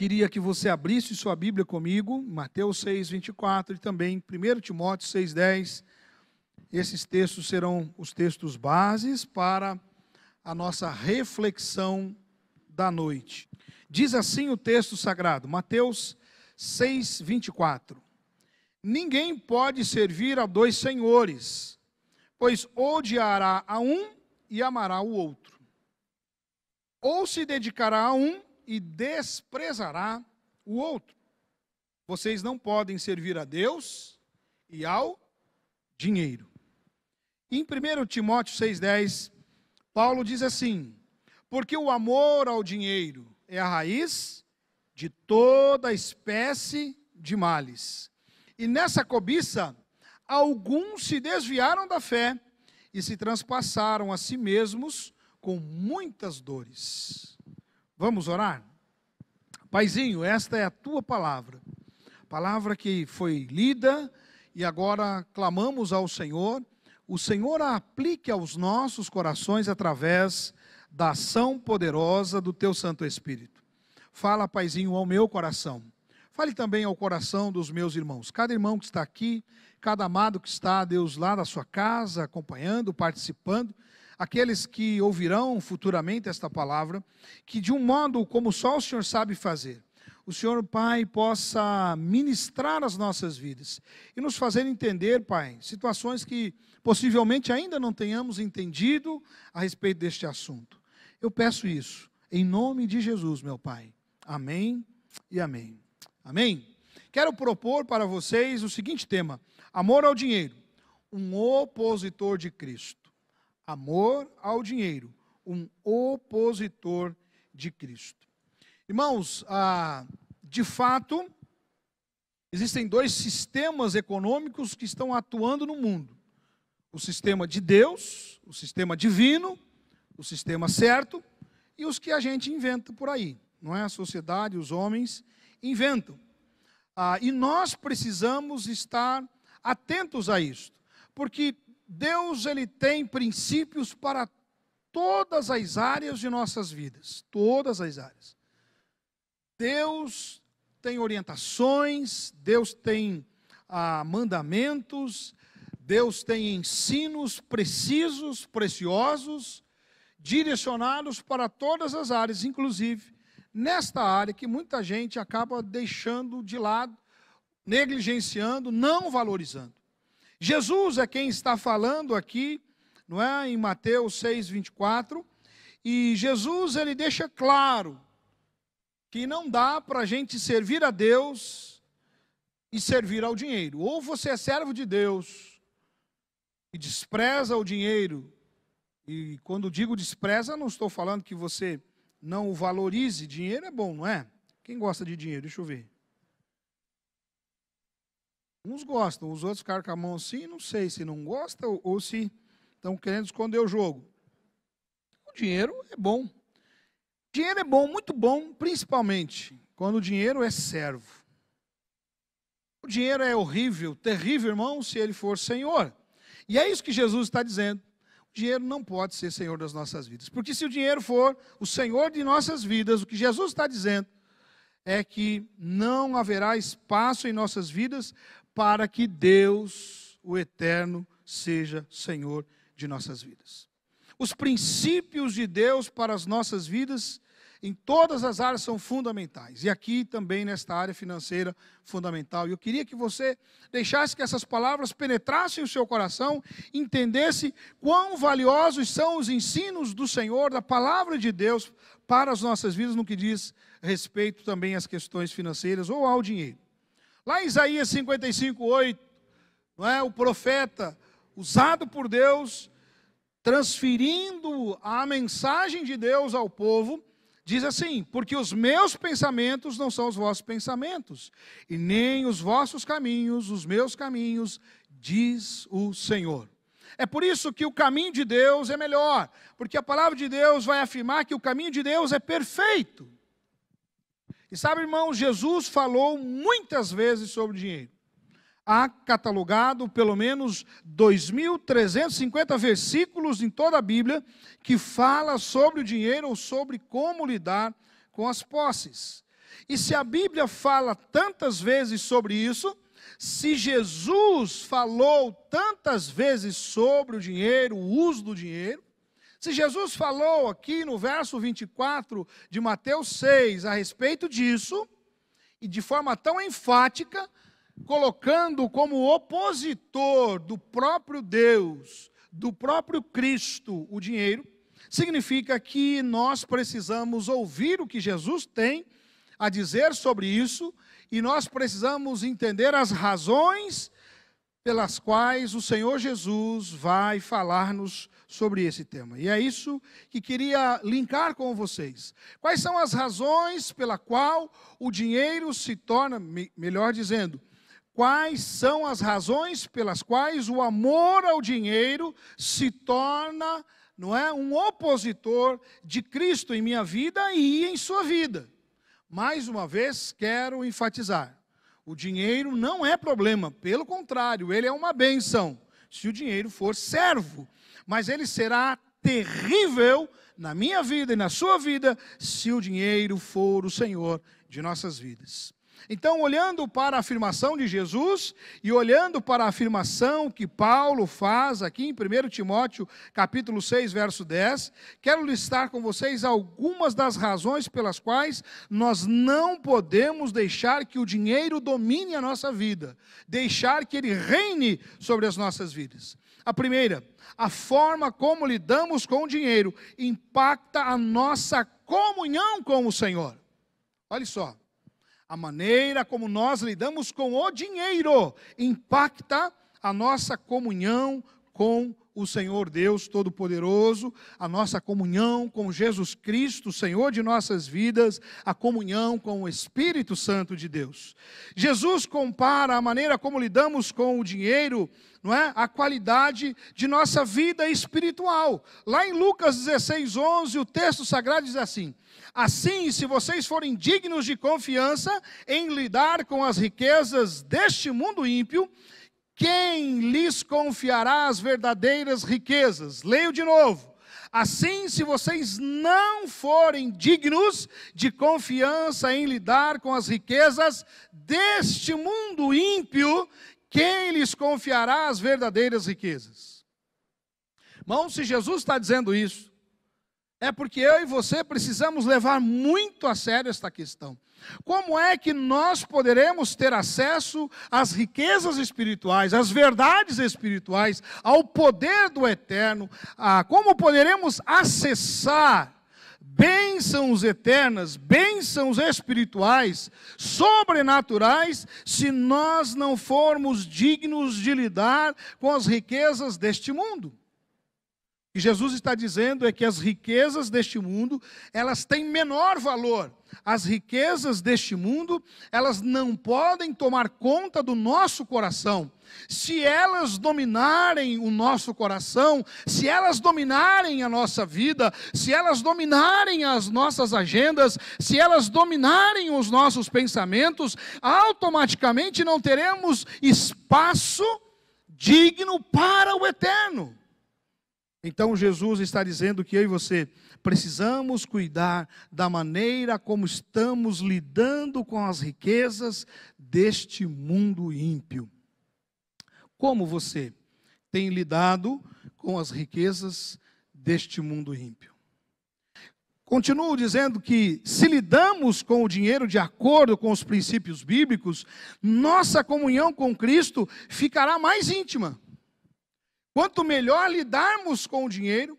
Queria que você abrisse sua Bíblia comigo, Mateus 6, 24 e também 1 Timóteo 6, 10. Esses textos serão os textos bases para a nossa reflexão da noite. Diz assim o texto sagrado, Mateus 6, 24. Ninguém pode servir a dois senhores, pois odiará a um e amará o outro. Ou se dedicará a um e desprezará o outro. Vocês não podem servir a Deus e ao dinheiro. Em 1 Timóteo 6,10, Paulo diz assim: Porque o amor ao dinheiro é a raiz de toda espécie de males. E nessa cobiça, alguns se desviaram da fé e se transpassaram a si mesmos com muitas dores. Vamos orar? Paizinho, esta é a tua palavra. Palavra que foi lida e agora clamamos ao Senhor. O Senhor a aplique aos nossos corações através da ação poderosa do teu Santo Espírito. Fala, Paizinho, ao meu coração. Fale também ao coração dos meus irmãos. Cada irmão que está aqui, cada amado que está, Deus, lá na sua casa, acompanhando, participando aqueles que ouvirão futuramente esta palavra, que de um modo como só o Senhor sabe fazer, o Senhor, Pai, possa ministrar as nossas vidas e nos fazer entender, Pai, situações que possivelmente ainda não tenhamos entendido a respeito deste assunto. Eu peço isso, em nome de Jesus, meu Pai. Amém e amém. Amém. Quero propor para vocês o seguinte tema: amor ao dinheiro, um opositor de Cristo amor ao dinheiro, um opositor de Cristo. Irmãos, ah, de fato, existem dois sistemas econômicos que estão atuando no mundo: o sistema de Deus, o sistema divino, o sistema certo, e os que a gente inventa por aí, não é? A sociedade, os homens inventam. Ah, e nós precisamos estar atentos a isso, porque Deus ele tem princípios para todas as áreas de nossas vidas, todas as áreas. Deus tem orientações, Deus tem ah, mandamentos, Deus tem ensinos precisos, preciosos, direcionados para todas as áreas, inclusive nesta área que muita gente acaba deixando de lado, negligenciando, não valorizando. Jesus é quem está falando aqui, não é? Em Mateus 6, 24. E Jesus ele deixa claro que não dá para a gente servir a Deus e servir ao dinheiro. Ou você é servo de Deus e despreza o dinheiro. E quando digo despreza, não estou falando que você não o valorize. Dinheiro é bom, não é? Quem gosta de dinheiro? Deixa eu ver. Uns gostam, os outros ficaram com a mão assim, não sei se não gosta ou se estão querendo esconder o jogo. O dinheiro é bom. Dinheiro é bom, muito bom, principalmente quando o dinheiro é servo. O dinheiro é horrível, terrível, irmão, se ele for senhor. E é isso que Jesus está dizendo. O dinheiro não pode ser senhor das nossas vidas. Porque se o dinheiro for o senhor de nossas vidas, o que Jesus está dizendo é que não haverá espaço em nossas vidas para que Deus, o Eterno, seja Senhor de nossas vidas. Os princípios de Deus para as nossas vidas em todas as áreas são fundamentais. E aqui também nesta área financeira fundamental. E eu queria que você deixasse que essas palavras penetrassem o seu coração, entendesse quão valiosos são os ensinos do Senhor, da palavra de Deus para as nossas vidas no que diz respeito também às questões financeiras ou ao dinheiro. Lá em Isaías 55, 8, não é? o profeta, usado por Deus, transferindo a mensagem de Deus ao povo, diz assim: Porque os meus pensamentos não são os vossos pensamentos, e nem os vossos caminhos, os meus caminhos, diz o Senhor. É por isso que o caminho de Deus é melhor, porque a palavra de Deus vai afirmar que o caminho de Deus é perfeito. E sabe, irmão, Jesus falou muitas vezes sobre dinheiro. Há catalogado pelo menos 2.350 versículos em toda a Bíblia que fala sobre o dinheiro ou sobre como lidar com as posses. E se a Bíblia fala tantas vezes sobre isso, se Jesus falou tantas vezes sobre o dinheiro, o uso do dinheiro, se Jesus falou aqui no verso 24 de Mateus 6 a respeito disso, e de forma tão enfática, colocando como opositor do próprio Deus, do próprio Cristo, o dinheiro, significa que nós precisamos ouvir o que Jesus tem a dizer sobre isso e nós precisamos entender as razões pelas quais o Senhor Jesus vai falar-nos sobre esse tema. E é isso que queria linkar com vocês. Quais são as razões pela qual o dinheiro se torna, melhor dizendo, quais são as razões pelas quais o amor ao dinheiro se torna, não é, um opositor de Cristo em minha vida e em sua vida. Mais uma vez quero enfatizar, o dinheiro não é problema, pelo contrário, ele é uma benção. Se o dinheiro for servo mas ele será terrível na minha vida e na sua vida se o dinheiro for o Senhor de nossas vidas. Então, olhando para a afirmação de Jesus e olhando para a afirmação que Paulo faz aqui em 1 Timóteo, capítulo 6, verso 10, quero listar com vocês algumas das razões pelas quais nós não podemos deixar que o dinheiro domine a nossa vida, deixar que ele reine sobre as nossas vidas. A primeira, a forma como lidamos com o dinheiro impacta a nossa comunhão com o Senhor. Olha só, a maneira como nós lidamos com o dinheiro impacta a nossa comunhão com o Senhor Deus Todo-Poderoso, a nossa comunhão com Jesus Cristo, Senhor de nossas vidas, a comunhão com o Espírito Santo de Deus. Jesus compara a maneira como lidamos com o dinheiro, não é? A qualidade de nossa vida espiritual. Lá em Lucas 16, 11, o texto sagrado diz assim: Assim, se vocês forem dignos de confiança em lidar com as riquezas deste mundo ímpio, quem lhes confiará as verdadeiras riquezas? Leio de novo. Assim, se vocês não forem dignos de confiança em lidar com as riquezas deste mundo ímpio, quem lhes confiará as verdadeiras riquezas? Irmão, se Jesus está dizendo isso, é porque eu e você precisamos levar muito a sério esta questão. Como é que nós poderemos ter acesso às riquezas espirituais, às verdades espirituais, ao poder do eterno? A ah, como poderemos acessar bênçãos eternas, bênçãos espirituais, sobrenaturais, se nós não formos dignos de lidar com as riquezas deste mundo? O que Jesus está dizendo é que as riquezas deste mundo, elas têm menor valor. As riquezas deste mundo, elas não podem tomar conta do nosso coração. Se elas dominarem o nosso coração, se elas dominarem a nossa vida, se elas dominarem as nossas agendas, se elas dominarem os nossos pensamentos, automaticamente não teremos espaço digno para o eterno. Então Jesus está dizendo que eu e você precisamos cuidar da maneira como estamos lidando com as riquezas deste mundo ímpio. Como você tem lidado com as riquezas deste mundo ímpio? Continuo dizendo que, se lidamos com o dinheiro de acordo com os princípios bíblicos, nossa comunhão com Cristo ficará mais íntima. Quanto melhor lidarmos com o dinheiro,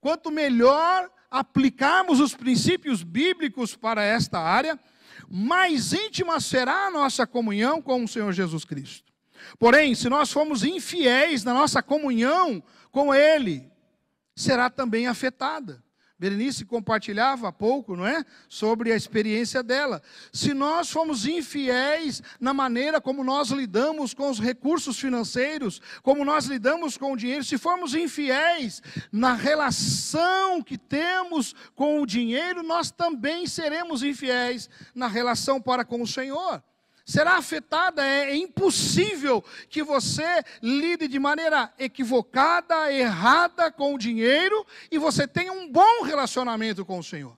quanto melhor aplicarmos os princípios bíblicos para esta área, mais íntima será a nossa comunhão com o Senhor Jesus Cristo. Porém, se nós formos infiéis na nossa comunhão com Ele, será também afetada. Berenice compartilhava há pouco, não é? Sobre a experiência dela. Se nós formos infiéis na maneira como nós lidamos com os recursos financeiros, como nós lidamos com o dinheiro, se formos infiéis na relação que temos com o dinheiro, nós também seremos infiéis na relação para com o Senhor será afetada. É, é impossível que você lide de maneira equivocada, errada com o dinheiro e você tenha um bom relacionamento com o Senhor.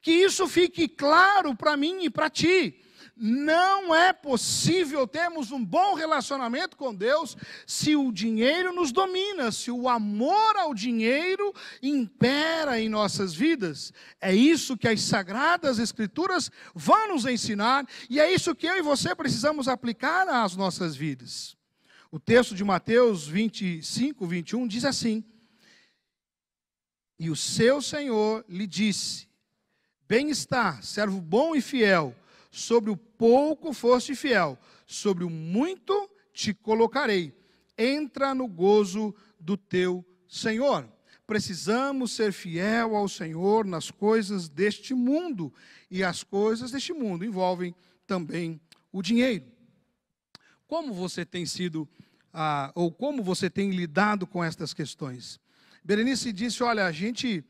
Que isso fique claro para mim e para ti. Não é possível termos um bom relacionamento com Deus se o dinheiro nos domina, se o amor ao dinheiro impera em nossas vidas. É isso que as sagradas Escrituras vão nos ensinar e é isso que eu e você precisamos aplicar às nossas vidas. O texto de Mateus 25, 21 diz assim: E o seu Senhor lhe disse: Bem-está, servo bom e fiel Sobre o pouco foste fiel, sobre o muito te colocarei. Entra no gozo do teu Senhor. Precisamos ser fiel ao Senhor nas coisas deste mundo, e as coisas deste mundo envolvem também o dinheiro. Como você tem sido, ah, ou como você tem lidado com estas questões? Berenice disse: olha, a gente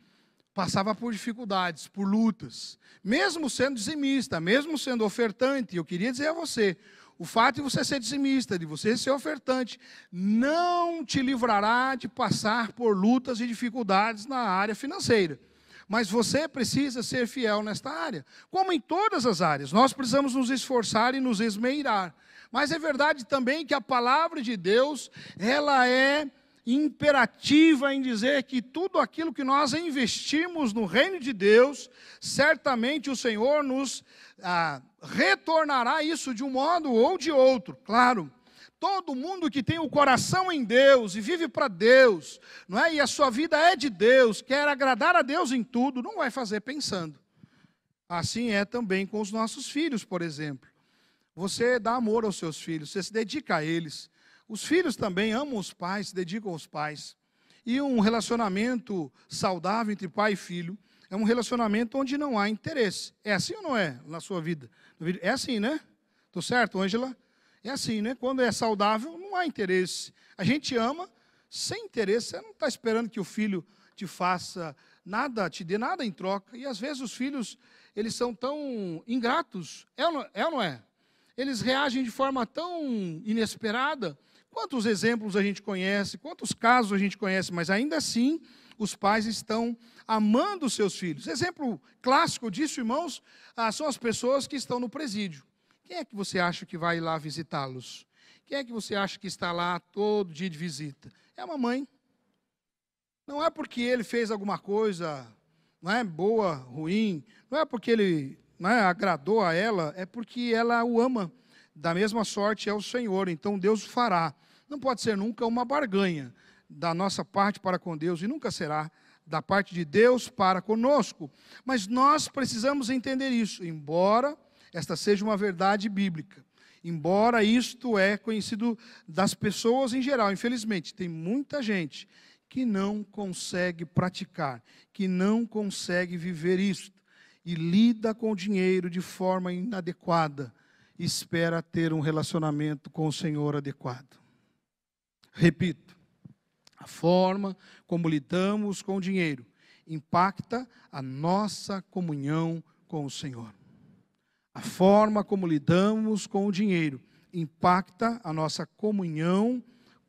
passava por dificuldades, por lutas, mesmo sendo dizimista, mesmo sendo ofertante, eu queria dizer a você, o fato de você ser dizimista, de você ser ofertante, não te livrará de passar por lutas e dificuldades na área financeira. Mas você precisa ser fiel nesta área, como em todas as áreas. Nós precisamos nos esforçar e nos esmeirar. Mas é verdade também que a palavra de Deus, ela é imperativa em dizer que tudo aquilo que nós investimos no reino de Deus, certamente o Senhor nos ah, retornará isso de um modo ou de outro, claro. Todo mundo que tem o coração em Deus e vive para Deus, não é? E a sua vida é de Deus, quer agradar a Deus em tudo, não vai fazer pensando. Assim é também com os nossos filhos, por exemplo. Você dá amor aos seus filhos, você se dedica a eles, os filhos também amam os pais, se dedicam aos pais. E um relacionamento saudável entre pai e filho é um relacionamento onde não há interesse. É assim ou não é na sua vida? É assim, né? Tô certo, Ângela? É assim, né? Quando é saudável, não há interesse. A gente ama sem interesse. Você não está esperando que o filho te faça nada, te dê nada em troca. E às vezes os filhos, eles são tão ingratos. É ou não é? é? Eles reagem de forma tão inesperada Quantos exemplos a gente conhece, quantos casos a gente conhece, mas ainda assim os pais estão amando os seus filhos. Exemplo clássico disso, irmãos, ah, são as pessoas que estão no presídio. Quem é que você acha que vai lá visitá-los? Quem é que você acha que está lá todo dia de visita? É a mamãe. Não é porque ele fez alguma coisa, não é boa, ruim, não é porque ele não é, agradou a ela, é porque ela o ama da mesma sorte é o Senhor, então Deus o fará. Não pode ser nunca uma barganha da nossa parte para com Deus e nunca será da parte de Deus para conosco. Mas nós precisamos entender isso, embora esta seja uma verdade bíblica. Embora isto é conhecido das pessoas em geral, infelizmente, tem muita gente que não consegue praticar, que não consegue viver isto e lida com o dinheiro de forma inadequada, espera ter um relacionamento com o Senhor adequado. Repito, a forma como lidamos com o dinheiro impacta a nossa comunhão com o Senhor. A forma como lidamos com o dinheiro impacta a nossa comunhão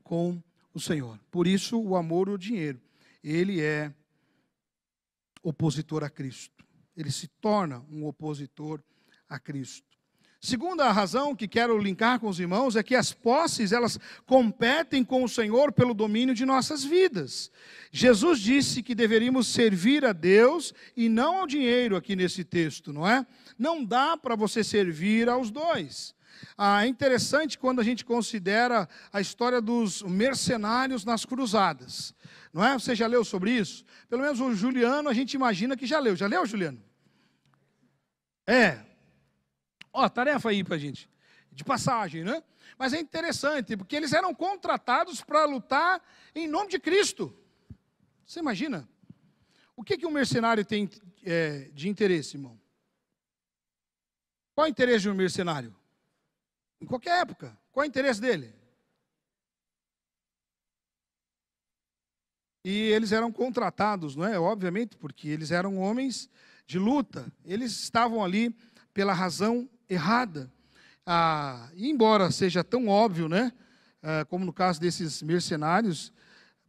com o Senhor. Por isso, o amor ao dinheiro, ele é opositor a Cristo. Ele se torna um opositor a Cristo. Segunda razão que quero linkar com os irmãos é que as posses, elas competem com o Senhor pelo domínio de nossas vidas. Jesus disse que deveríamos servir a Deus e não ao dinheiro aqui nesse texto, não é? Não dá para você servir aos dois. Ah, é interessante quando a gente considera a história dos mercenários nas cruzadas. Não é? Você já leu sobre isso? Pelo menos o Juliano a gente imagina que já leu. Já leu, Juliano? É, Ó, tarefa aí para gente, de passagem, né? Mas é interessante, porque eles eram contratados para lutar em nome de Cristo. Você imagina? O que, que um mercenário tem é, de interesse, irmão? Qual é o interesse de um mercenário? Em qualquer época. Qual é o interesse dele? E eles eram contratados, não é? Obviamente, porque eles eram homens de luta. Eles estavam ali pela razão errada. Ah, embora seja tão óbvio, né, ah, como no caso desses mercenários,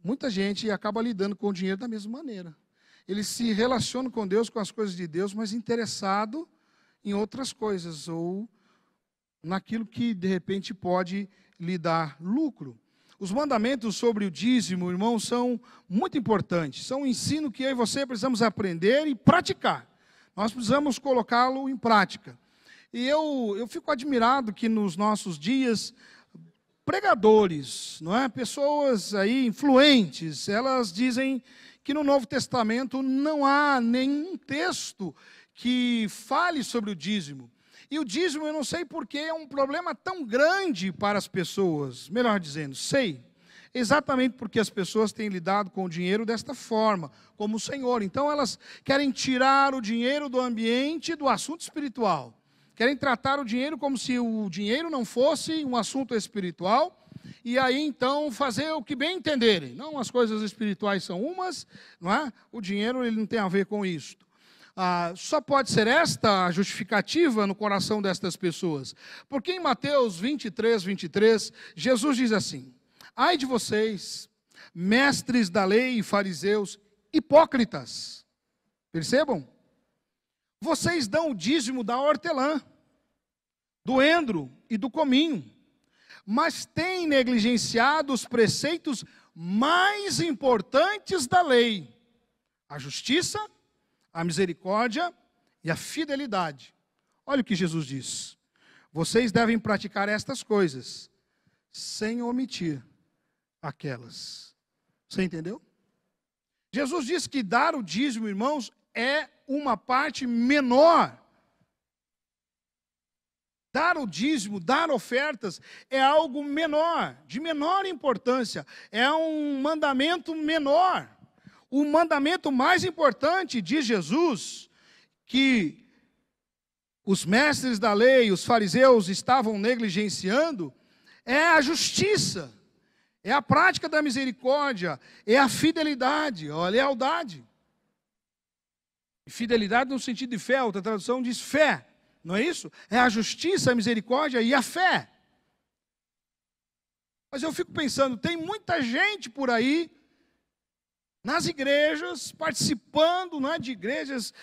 muita gente acaba lidando com o dinheiro da mesma maneira. Eles se relacionam com Deus, com as coisas de Deus, mas interessado em outras coisas ou naquilo que de repente pode lhe dar lucro. Os mandamentos sobre o dízimo, irmão, são muito importantes. São um ensino que eu e você precisamos aprender e praticar. Nós precisamos colocá-lo em prática. E eu, eu fico admirado que nos nossos dias, pregadores, não é? pessoas aí influentes, elas dizem que no Novo Testamento não há nenhum texto que fale sobre o dízimo. E o dízimo, eu não sei porque, é um problema tão grande para as pessoas. Melhor dizendo, sei. Exatamente porque as pessoas têm lidado com o dinheiro desta forma, como o Senhor. Então elas querem tirar o dinheiro do ambiente do assunto espiritual. Querem tratar o dinheiro como se o dinheiro não fosse um assunto espiritual e aí então fazer o que bem entenderem. Não, as coisas espirituais são umas, não é? O dinheiro ele não tem a ver com isso. Ah, só pode ser esta a justificativa no coração destas pessoas. Porque em Mateus 23, 23, Jesus diz assim: Ai de vocês, mestres da lei e fariseus, hipócritas. Percebam? vocês dão o dízimo da hortelã, do endro e do cominho, mas têm negligenciado os preceitos mais importantes da lei: a justiça, a misericórdia e a fidelidade. Olha o que Jesus diz: vocês devem praticar estas coisas, sem omitir aquelas. Você entendeu? Jesus diz que dar o dízimo, irmãos, é uma parte menor. Dar o dízimo, dar ofertas é algo menor, de menor importância, é um mandamento menor. O mandamento mais importante de Jesus, que os mestres da lei, os fariseus estavam negligenciando, é a justiça, é a prática da misericórdia, é a fidelidade, a lealdade fidelidade no sentido de fé, outra tradução diz fé, não é isso? É a justiça, a misericórdia e a fé. Mas eu fico pensando, tem muita gente por aí nas igrejas, participando né, de igrejas,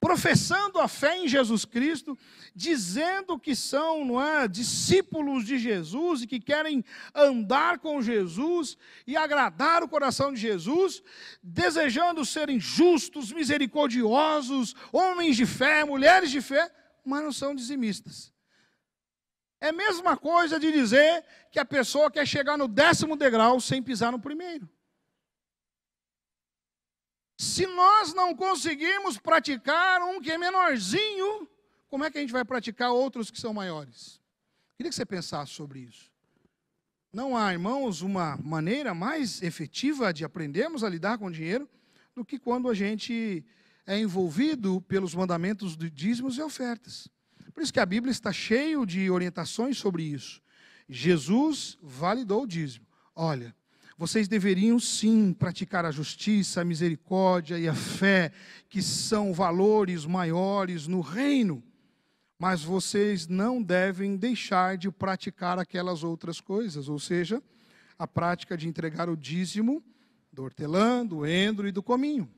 professando a fé em Jesus Cristo, dizendo que são não é, discípulos de Jesus e que querem andar com Jesus e agradar o coração de Jesus, desejando serem justos, misericordiosos, homens de fé, mulheres de fé, mas não são dizimistas. É a mesma coisa de dizer que a pessoa quer chegar no décimo degrau sem pisar no primeiro. Se nós não conseguirmos praticar um que é menorzinho, como é que a gente vai praticar outros que são maiores? Queria que você pensasse sobre isso. Não há, irmãos, uma maneira mais efetiva de aprendermos a lidar com o dinheiro do que quando a gente é envolvido pelos mandamentos de dízimos e ofertas. Por isso que a Bíblia está cheia de orientações sobre isso. Jesus validou o dízimo. Olha, vocês deveriam sim praticar a justiça, a misericórdia e a fé, que são valores maiores no reino, mas vocês não devem deixar de praticar aquelas outras coisas, ou seja, a prática de entregar o dízimo do hortelã, do endro e do cominho.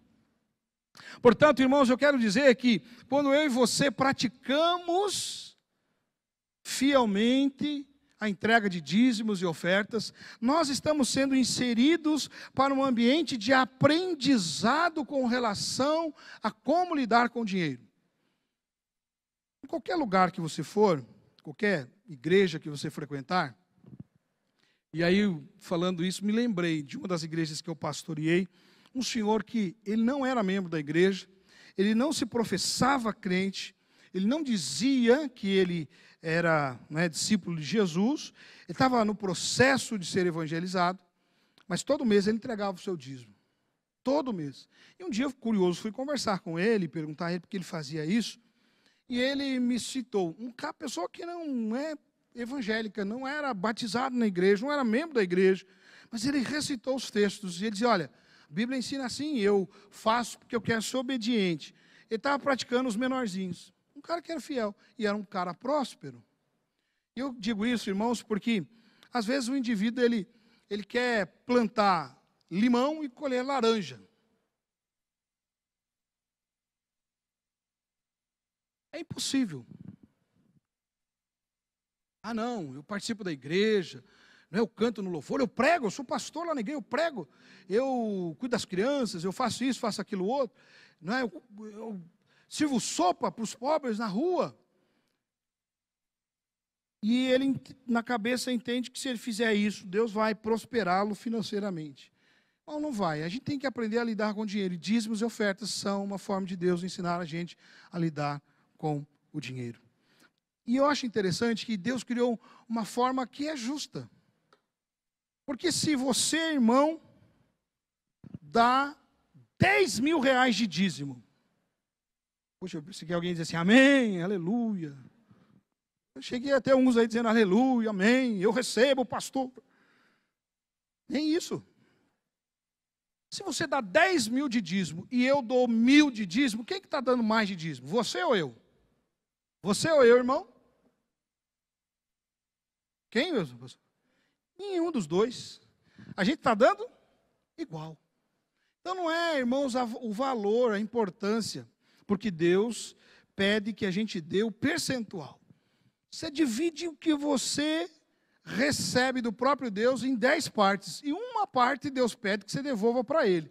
Portanto, irmãos, eu quero dizer que quando eu e você praticamos fielmente a entrega de dízimos e ofertas, nós estamos sendo inseridos para um ambiente de aprendizado com relação a como lidar com o dinheiro. Em qualquer lugar que você for, qualquer igreja que você frequentar, e aí, falando isso, me lembrei de uma das igrejas que eu pastoreei, um senhor que ele não era membro da igreja, ele não se professava crente, ele não dizia que ele era né, discípulo de Jesus, ele estava no processo de ser evangelizado, mas todo mês ele entregava o seu dízimo. Todo mês. E um dia, curioso, fui conversar com ele, perguntar a ele por que ele fazia isso, e ele me citou, uma pessoa que não é evangélica, não era batizado na igreja, não era membro da igreja, mas ele recitou os textos e ele dizia: Olha, a Bíblia ensina assim, eu faço porque eu quero ser obediente. Ele estava praticando os menorzinhos cara que era fiel e era um cara próspero. E eu digo isso, irmãos, porque às vezes o indivíduo ele, ele quer plantar limão e colher laranja. É impossível. Ah, não, eu participo da igreja, é eu canto no louvor, eu prego, eu sou pastor lá na igreja, eu prego, eu cuido das crianças, eu faço isso, faço aquilo outro, não é? eu, eu sirvo sopa para os pobres na rua. E ele, na cabeça, entende que se ele fizer isso, Deus vai prosperá-lo financeiramente. Ou não vai. A gente tem que aprender a lidar com o dinheiro. E dízimos e ofertas são uma forma de Deus ensinar a gente a lidar com o dinheiro. E eu acho interessante que Deus criou uma forma que é justa. Porque se você, irmão, dá 10 mil reais de dízimo, Poxa, eu pensei que alguém diz assim, amém, aleluia. Eu cheguei até uns aí dizendo, aleluia, amém, eu recebo, pastor. Nem isso. Se você dá 10 mil de dízimo e eu dou mil de dízimo, quem é que está dando mais de dízimo? Você ou eu? Você ou eu, irmão? Quem, meu pastor? Nenhum dos dois. A gente está dando igual. Então não é, irmãos, o valor, a importância porque Deus pede que a gente dê o percentual. Você divide o que você recebe do próprio Deus em dez partes, e uma parte Deus pede que você devolva para Ele.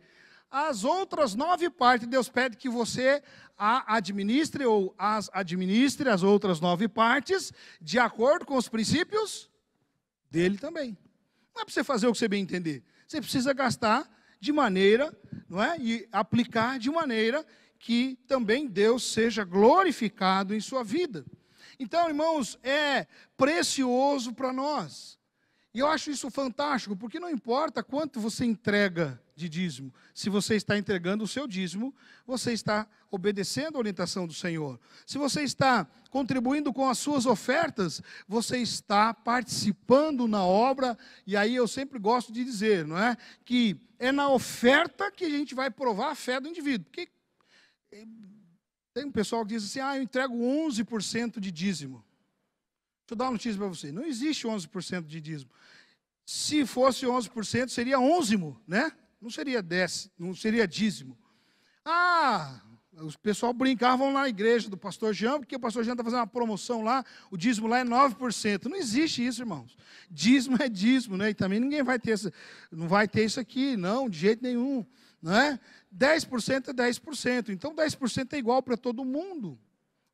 As outras nove partes, Deus pede que você a administre ou as administre, as outras nove partes, de acordo com os princípios dele também. Não é para você fazer o que você bem entender. Você precisa gastar de maneira, não é? E aplicar de maneira que também Deus seja glorificado em sua vida. Então, irmãos, é precioso para nós. E eu acho isso fantástico, porque não importa quanto você entrega de dízimo, se você está entregando o seu dízimo, você está obedecendo a orientação do Senhor. Se você está contribuindo com as suas ofertas, você está participando na obra, e aí eu sempre gosto de dizer, não é? Que é na oferta que a gente vai provar a fé do indivíduo. Porque tem um pessoal que diz assim: ah, eu entrego 11% de dízimo. Deixa eu dar uma notícia para você: não existe 11% de dízimo. Se fosse 11%, seria onzimo, né? Não seria dez não seria dízimo. Ah, os pessoal brincavam lá na igreja do pastor Jean, porque o pastor Jean está fazendo uma promoção lá, o dízimo lá é 9%. Não existe isso, irmãos. Dízimo é dízimo, né? E também ninguém vai ter essa, não vai ter isso aqui, não, de jeito nenhum. Né? 10% é 10%. É então 10% é igual para todo mundo.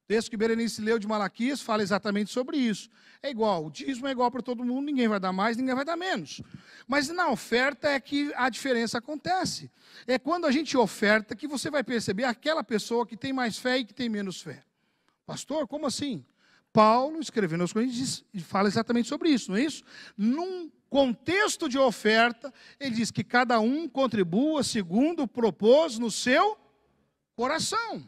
O texto que Berenice leu de Malaquias fala exatamente sobre isso. É igual, o dízimo é igual para todo mundo, ninguém vai dar mais, ninguém vai dar menos. Mas na oferta é que a diferença acontece. É quando a gente oferta que você vai perceber aquela pessoa que tem mais fé e que tem menos fé. Pastor, como assim? Paulo, escrevendo aos Coríntios, fala exatamente sobre isso, não é isso? Num contexto de oferta, ele diz que cada um contribua segundo propôs no seu coração.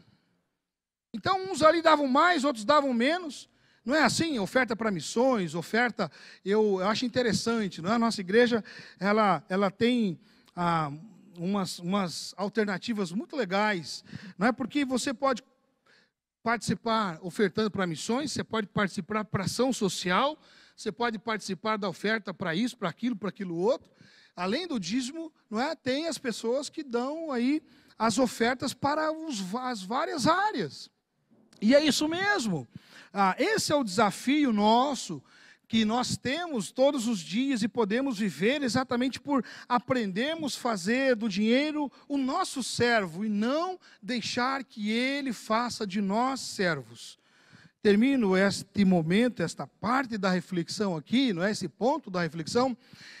Então, uns ali davam mais, outros davam menos. Não é assim? Oferta para missões, oferta. Eu, eu, acho interessante, não é? A nossa igreja ela, ela tem ah, umas, umas alternativas muito legais, não é? Porque você pode participar ofertando para missões, você pode participar para ação social, você pode participar da oferta para isso, para aquilo, para aquilo outro. Além do dízimo, não é? Tem as pessoas que dão aí as ofertas para os, as várias áreas. E é isso mesmo. Ah, esse é o desafio nosso que nós temos todos os dias e podemos viver exatamente por aprendermos fazer do dinheiro o nosso servo e não deixar que ele faça de nós servos. Termino este momento, esta parte da reflexão aqui, não é esse ponto da reflexão,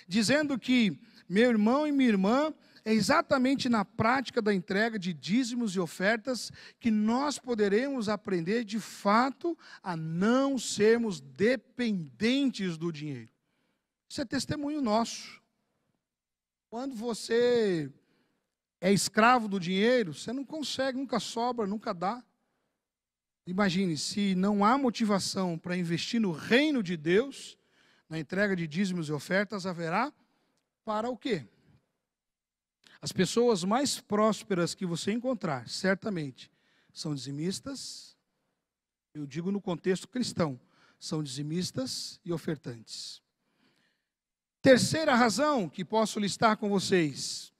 dizendo que meu irmão e minha irmã é exatamente na prática da entrega de dízimos e ofertas que nós poderemos aprender de fato a não sermos dependentes do dinheiro. Isso é testemunho nosso. Quando você é escravo do dinheiro, você não consegue, nunca sobra, nunca dá. Imagine se não há motivação para investir no reino de Deus, na entrega de dízimos e ofertas, haverá para o quê? As pessoas mais prósperas que você encontrar, certamente, são dizimistas, eu digo no contexto cristão, são dizimistas e ofertantes. Terceira razão que posso listar com vocês,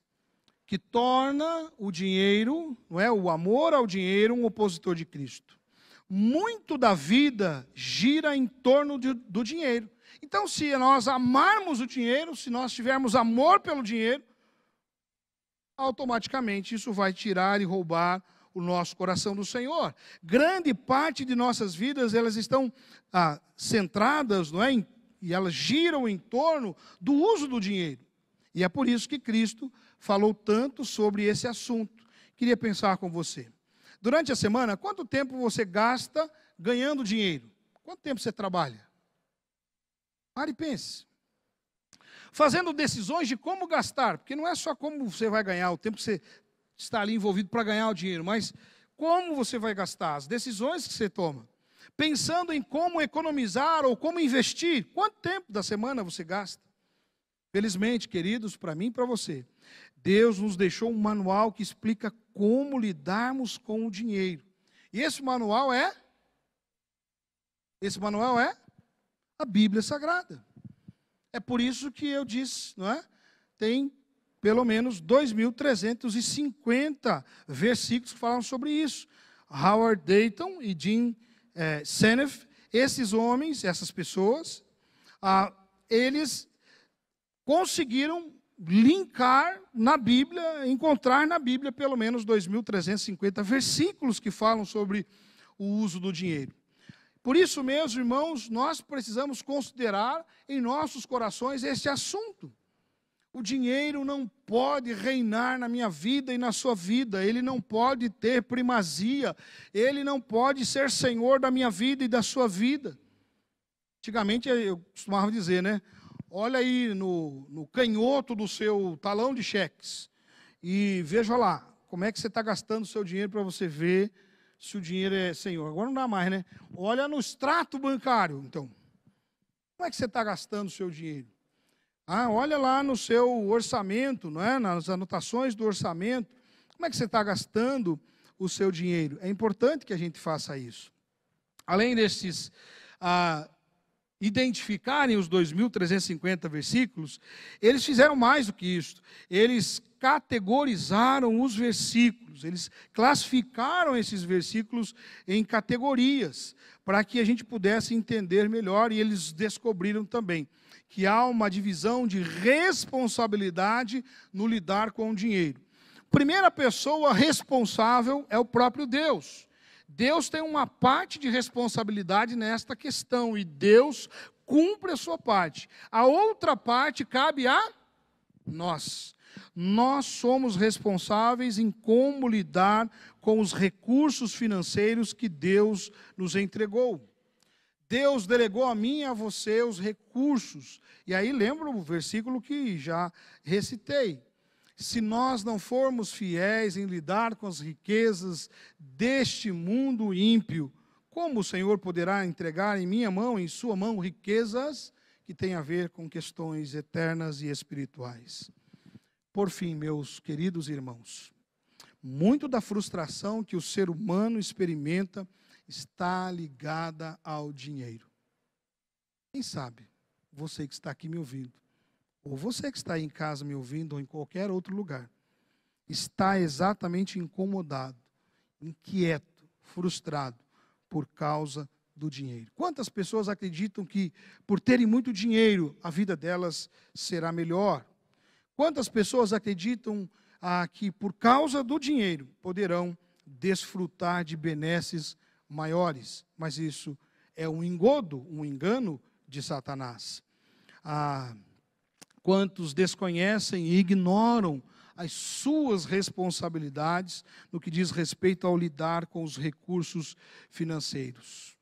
que torna o dinheiro, não é, o amor ao dinheiro um opositor de Cristo. Muito da vida gira em torno de, do dinheiro. Então, se nós amarmos o dinheiro, se nós tivermos amor pelo dinheiro, automaticamente isso vai tirar e roubar o nosso coração do Senhor. Grande parte de nossas vidas elas estão ah, centradas, não é? E elas giram em torno do uso do dinheiro. E é por isso que Cristo falou tanto sobre esse assunto. Queria pensar com você. Durante a semana, quanto tempo você gasta ganhando dinheiro? Quanto tempo você trabalha? Pare e pense fazendo decisões de como gastar, porque não é só como você vai ganhar, o tempo que você está ali envolvido para ganhar o dinheiro, mas como você vai gastar, as decisões que você toma. Pensando em como economizar ou como investir, quanto tempo da semana você gasta? Felizmente, queridos, para mim e para você, Deus nos deixou um manual que explica como lidarmos com o dinheiro. E esse manual é? Esse manual é a Bíblia Sagrada. É por isso que eu disse, não é? Tem pelo menos 2.350 versículos que falam sobre isso. Howard Dayton e Jim eh, Senef, esses homens, essas pessoas, ah, eles conseguiram linkar na Bíblia, encontrar na Bíblia pelo menos 2.350 versículos que falam sobre o uso do dinheiro. Por isso mesmo, irmãos, nós precisamos considerar em nossos corações este assunto. O dinheiro não pode reinar na minha vida e na sua vida, ele não pode ter primazia, ele não pode ser senhor da minha vida e da sua vida. Antigamente eu costumava dizer, né? Olha aí no, no canhoto do seu talão de cheques e veja lá como é que você está gastando o seu dinheiro para você ver se o dinheiro é senhor. Agora não dá mais, né? Olha no extrato bancário, então. Como é que você está gastando o seu dinheiro? Ah, olha lá no seu orçamento, não é? nas anotações do orçamento, como é que você está gastando o seu dinheiro? É importante que a gente faça isso. Além desses ah, identificarem os 2.350 versículos, eles fizeram mais do que isso. Eles categorizaram os versículos, eles classificaram esses versículos em categorias, para que a gente pudesse entender melhor, e eles descobriram também que há uma divisão de responsabilidade no lidar com o dinheiro. Primeira pessoa responsável é o próprio Deus. Deus tem uma parte de responsabilidade nesta questão e Deus cumpre a sua parte. A outra parte cabe a nós. Nós somos responsáveis em como lidar com os recursos financeiros que Deus nos entregou. Deus delegou a mim e a você os recursos. E aí lembra o versículo que já recitei. Se nós não formos fiéis em lidar com as riquezas deste mundo ímpio, como o Senhor poderá entregar em minha mão, em sua mão, riquezas que têm a ver com questões eternas e espirituais? Por fim, meus queridos irmãos, muito da frustração que o ser humano experimenta está ligada ao dinheiro. Quem sabe, você que está aqui me ouvindo, ou você que está aí em casa me ouvindo, ou em qualquer outro lugar, está exatamente incomodado, inquieto, frustrado por causa do dinheiro. Quantas pessoas acreditam que, por terem muito dinheiro, a vida delas será melhor? Quantas pessoas acreditam ah, que por causa do dinheiro poderão desfrutar de benesses maiores? Mas isso é um engodo, um engano de Satanás. Ah, quantos desconhecem e ignoram as suas responsabilidades no que diz respeito ao lidar com os recursos financeiros?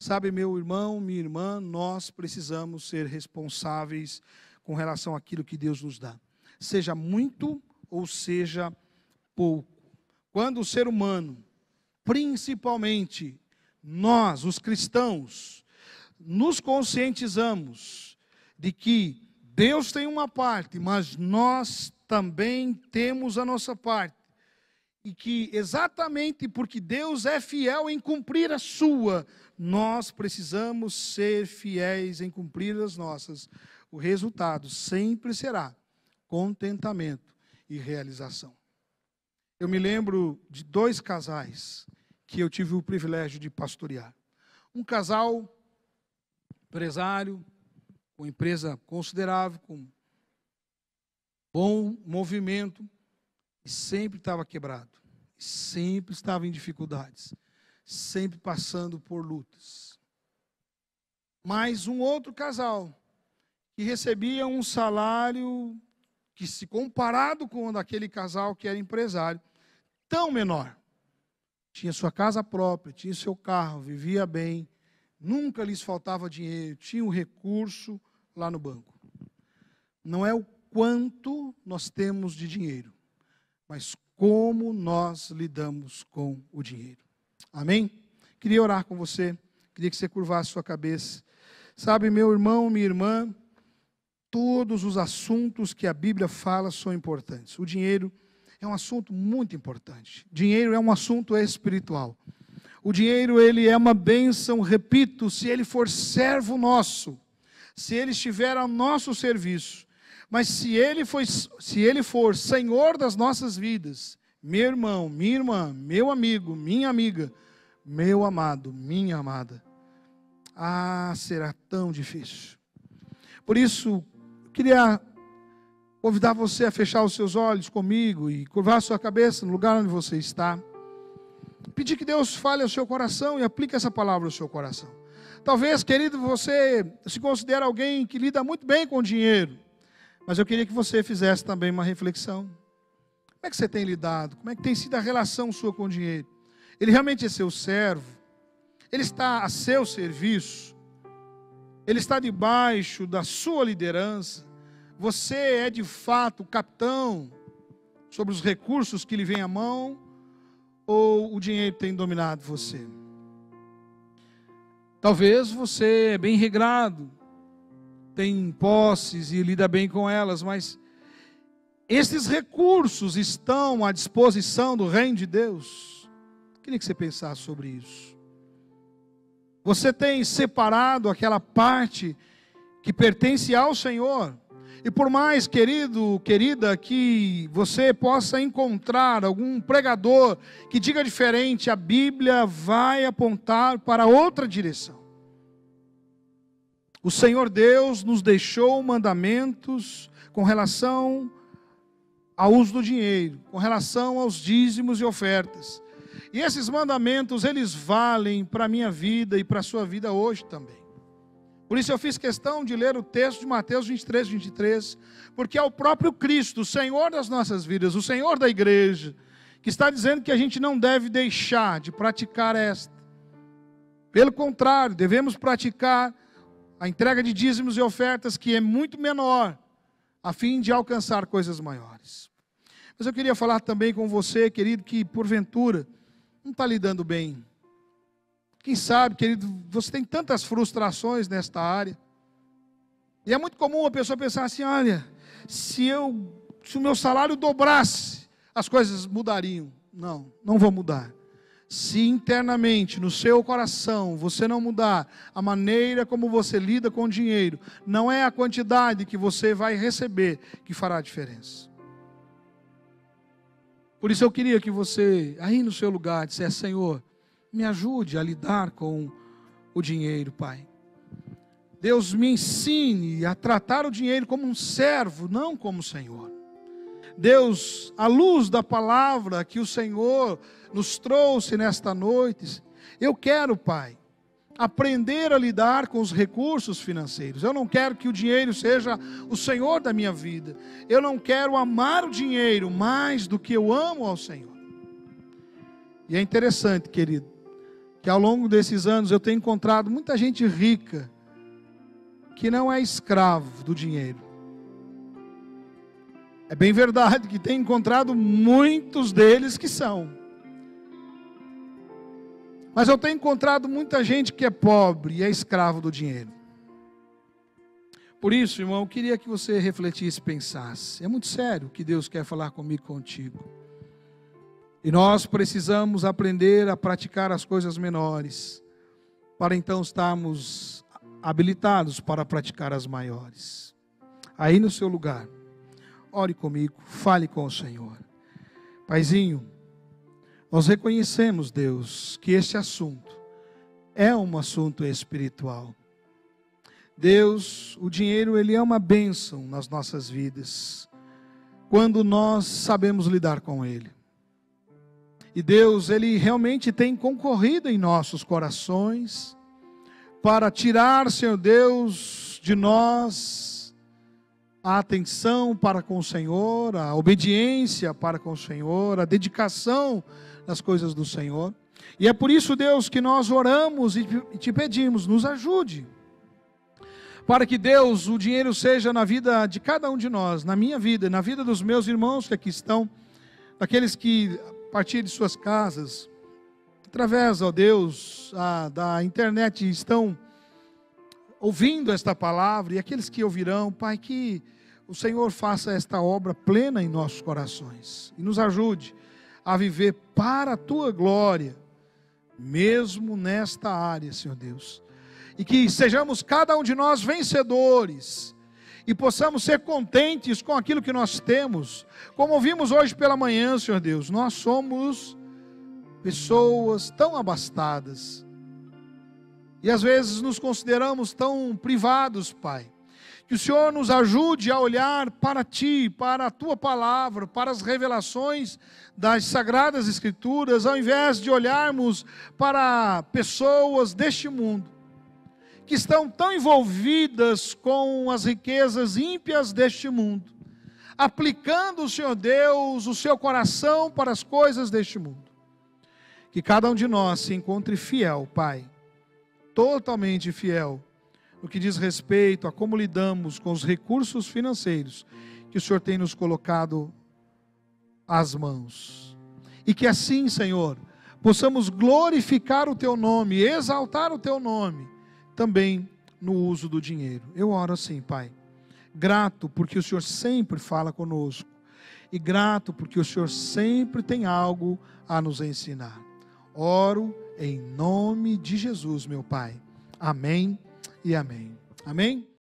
Sabe, meu irmão, minha irmã, nós precisamos ser responsáveis com relação àquilo que Deus nos dá, seja muito ou seja pouco. Quando o ser humano, principalmente nós, os cristãos, nos conscientizamos de que Deus tem uma parte, mas nós também temos a nossa parte. E que exatamente porque Deus é fiel em cumprir a sua, nós precisamos ser fiéis em cumprir as nossas o resultado sempre será contentamento e realização. Eu me lembro de dois casais que eu tive o privilégio de pastorear. Um casal empresário, com empresa considerável, com bom movimento, e sempre estava quebrado, sempre estava em dificuldades, sempre passando por lutas. Mas um outro casal, que recebia um salário que, se comparado com o daquele casal que era empresário, tão menor. Tinha sua casa própria, tinha seu carro, vivia bem, nunca lhes faltava dinheiro, tinha o um recurso lá no banco. Não é o quanto nós temos de dinheiro, mas como nós lidamos com o dinheiro. Amém? Queria orar com você, queria que você curvasse sua cabeça. Sabe, meu irmão, minha irmã, Todos os assuntos que a Bíblia fala são importantes. O dinheiro é um assunto muito importante. Dinheiro é um assunto espiritual. O dinheiro ele é uma bênção, repito, se ele for servo nosso, se ele estiver ao nosso serviço. Mas se ele, for se ele for Senhor das nossas vidas, meu irmão, minha irmã, meu amigo, minha amiga, meu amado, minha amada, ah, será tão difícil. Por isso, queria convidar você a fechar os seus olhos comigo e curvar a sua cabeça no lugar onde você está. Pedir que Deus fale ao seu coração e aplique essa palavra ao seu coração. Talvez, querido, você se considere alguém que lida muito bem com dinheiro, mas eu queria que você fizesse também uma reflexão. Como é que você tem lidado? Como é que tem sido a relação sua com o dinheiro? Ele realmente é seu servo? Ele está a seu serviço? Ele está debaixo da sua liderança? Você é de fato capitão sobre os recursos que lhe vêm à mão ou o dinheiro tem dominado você? Talvez você é bem regrado, tem posses e lida bem com elas, mas esses recursos estão à disposição do reino de Deus. Queria que você pensasse sobre isso. Você tem separado aquela parte que pertence ao Senhor e por mais, querido, querida, que você possa encontrar algum pregador que diga diferente, a Bíblia vai apontar para outra direção. O Senhor Deus nos deixou mandamentos com relação ao uso do dinheiro, com relação aos dízimos e ofertas. E esses mandamentos, eles valem para a minha vida e para a sua vida hoje também. Por isso eu fiz questão de ler o texto de Mateus 23, 23, porque é o próprio Cristo, o Senhor das nossas vidas, o Senhor da igreja, que está dizendo que a gente não deve deixar de praticar esta. Pelo contrário, devemos praticar a entrega de dízimos e ofertas, que é muito menor, a fim de alcançar coisas maiores. Mas eu queria falar também com você, querido, que porventura não está lidando bem quem sabe, querido, você tem tantas frustrações nesta área. E é muito comum a pessoa pensar assim: olha, se, eu, se o meu salário dobrasse, as coisas mudariam. Não, não vão mudar. Se internamente, no seu coração, você não mudar a maneira como você lida com o dinheiro, não é a quantidade que você vai receber que fará a diferença. Por isso eu queria que você, aí no seu lugar, dissesse: Senhor, me ajude a lidar com o dinheiro, Pai. Deus me ensine a tratar o dinheiro como um servo, não como Senhor. Deus, à luz da palavra que o Senhor nos trouxe nesta noite, eu quero, Pai, aprender a lidar com os recursos financeiros. Eu não quero que o dinheiro seja o Senhor da minha vida. Eu não quero amar o dinheiro mais do que eu amo ao Senhor. E é interessante, querido, que ao longo desses anos eu tenho encontrado muita gente rica que não é escravo do dinheiro. É bem verdade que tenho encontrado muitos deles que são. Mas eu tenho encontrado muita gente que é pobre e é escravo do dinheiro. Por isso, irmão, eu queria que você refletisse e pensasse. É muito sério o que Deus quer falar comigo contigo. E nós precisamos aprender a praticar as coisas menores, para então estarmos habilitados para praticar as maiores. Aí no seu lugar, ore comigo, fale com o Senhor. Paizinho, nós reconhecemos, Deus, que este assunto é um assunto espiritual. Deus, o dinheiro ele é uma bênção nas nossas vidas, quando nós sabemos lidar com ele. E Deus, Ele realmente tem concorrido em nossos corações para tirar, Senhor Deus, de nós a atenção para com o Senhor, a obediência para com o Senhor, a dedicação nas coisas do Senhor. E é por isso, Deus, que nós oramos e te pedimos, nos ajude. Para que Deus, o dinheiro seja na vida de cada um de nós, na minha vida, na vida dos meus irmãos que aqui estão, daqueles que a partir de suas casas, através, ó Deus, a, da internet, estão ouvindo esta palavra e aqueles que ouvirão, Pai, que o Senhor faça esta obra plena em nossos corações e nos ajude a viver para a tua glória, mesmo nesta área, Senhor Deus. E que sejamos cada um de nós vencedores e possamos ser contentes com aquilo que nós temos. Como ouvimos hoje pela manhã, Senhor Deus, nós somos pessoas tão abastadas e às vezes nos consideramos tão privados, Pai. Que o Senhor nos ajude a olhar para Ti, para a Tua palavra, para as revelações das Sagradas Escrituras, ao invés de olharmos para pessoas deste mundo que estão tão envolvidas com as riquezas ímpias deste mundo, aplicando o Senhor Deus, o seu coração para as coisas deste mundo. Que cada um de nós se encontre fiel, Pai, totalmente fiel, no que diz respeito a como lidamos com os recursos financeiros que o Senhor tem nos colocado às mãos. E que assim, Senhor, possamos glorificar o Teu nome, exaltar o Teu nome também no uso do dinheiro. Eu oro assim, Pai. Grato porque o Senhor sempre fala conosco e grato porque o Senhor sempre tem algo a nos ensinar. Oro em nome de Jesus, meu Pai. Amém e amém. Amém?